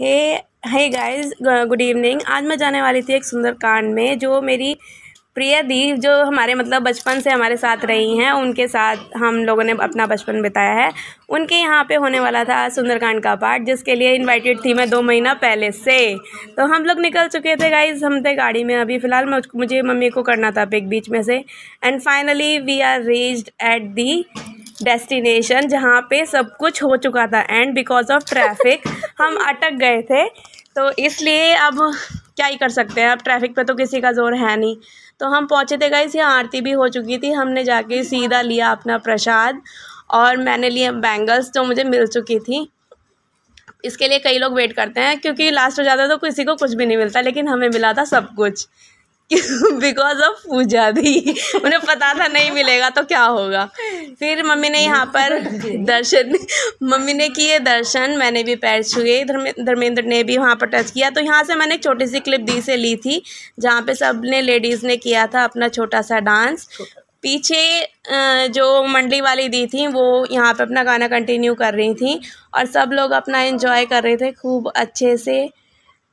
हे hey guys good evening आज मैं जाने वाली थी एक सुंदरकांड में जो मेरी प्रिय दी जो हमारे मतलब बचपन से हमारे साथ रही हैं उनके साथ हम लोगों ने अपना बचपन बिताया है उनके यहाँ पे होने वाला था सुंदरकांड का पार्ट जिसके लिए इनवाइटेड थी मैं दो महीना पहले से तो हम लोग निकल चुके थे गाइज हम थे गाड़ी में अभी फ़िलहाल मुझे मम्मी को करना था पिक बीच में से and finally we are reached at the destination जहाँ पे सब कुछ हो चुका था एंड बिकॉज ऑफ ट्रैफिक हम अटक गए थे तो इसलिए अब क्या ही कर सकते हैं अब ट्रैफिक पे तो किसी का जोर है नहीं तो हम पहुँचे थे गाइस यहाँ आरती भी हो चुकी थी हमने जाके सीधा लिया अपना प्रसाद और मैंने लिए बैंगल्स जो मुझे मिल चुकी थी इसके लिए कई लोग वेट करते हैं क्योंकि लास्ट हो जाता तो किसी को कुछ भी नहीं मिलता लेकिन हमें मिला था सब कुछ बिकॉज ऑफ पूजा भी उन्हें पता था नहीं मिलेगा तो क्या होगा फिर मम्मी ने यहाँ पर दर्शन मम्मी ने किए दर्शन मैंने भी पैर छुए धर्मेंद्र ने भी वहाँ पर टच किया तो यहाँ से मैंने एक छोटी सी क्लिप दी से ली थी जहाँ पे सब ने लेडीज़ ने किया था अपना छोटा सा डांस पीछे जो मंडली वाली दी थी वो यहाँ पे अपना गाना कंटिन्यू कर रही थी और सब लोग अपना एंजॉय कर रहे थे खूब अच्छे से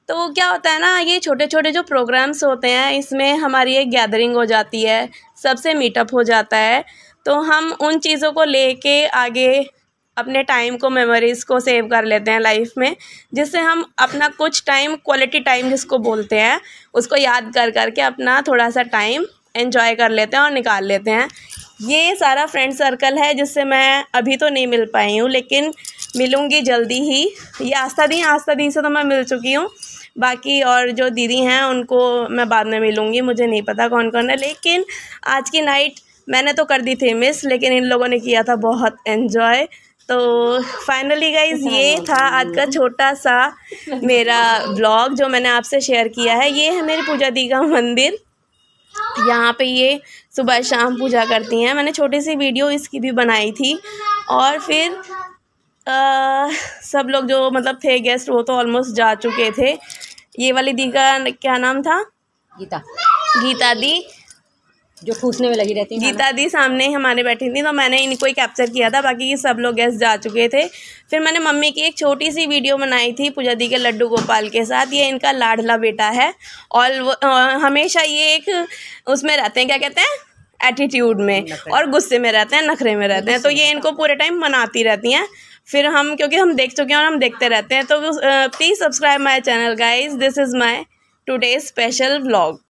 तो क्या होता है ना ये छोटे छोटे जो प्रोग्राम्स होते हैं इसमें हमारी एक गैदरिंग हो जाती है सबसे मीटअप हो जाता है तो हम उन चीज़ों को लेके आगे अपने टाइम को मेमोरीज़ को सेव कर लेते हैं लाइफ में जिससे हम अपना कुछ टाइम क्वालिटी टाइम जिसको बोलते हैं उसको याद कर करके अपना थोड़ा सा टाइम एंजॉय कर लेते हैं और निकाल लेते हैं ये सारा फ्रेंड सर्कल है जिससे मैं अभी तो नहीं मिल पाई हूँ लेकिन मिलूँगी जल्दी ही ये आस्था दी आस्था दी से तो मैं मिल चुकी हूँ बाकी और जो दीदी हैं उनको मैं बाद में मिलूँगी मुझे नहीं पता कौन कौन है लेकिन आज की नाइट मैंने तो कर दी थी मिस लेकिन इन लोगों ने किया था बहुत एन्जॉय तो फाइनली गाइज ये था आज का छोटा सा मेरा ब्लॉग जो मैंने आपसे शेयर किया है ये है मेरी पूजा दी का मंदिर यहाँ पे ये सुबह शाम पूजा करती हैं मैंने छोटी सी वीडियो इसकी भी बनाई थी और फिर आ, सब लोग जो मतलब थे गेस्ट वो तो ऑलमोस्ट जा चुके थे ये वाली दी का क्या नाम था गीता गीता दी जो फूसने में लगी रहती गीता दी सामने हमारे बैठी थी तो मैंने इनको ही कैप्चर किया था बाकी ये सब लोग गेस्ट जा चुके थे फिर मैंने मम्मी की एक छोटी सी वीडियो बनाई थी पूजा दी के लड्डू गोपाल के साथ ये इनका लाडला बेटा है और वो हमेशा ये एक उसमें रहते हैं क्या कहते हैं एटीट्यूड में और गुस्से में रहते हैं नखरे में रहते हैं तो ये इनको पूरे टाइम मनाती रहती हैं फिर हम क्योंकि हम देख चुके हैं और हम देखते रहते हैं तो please subscribe my channel guys this is my today special blog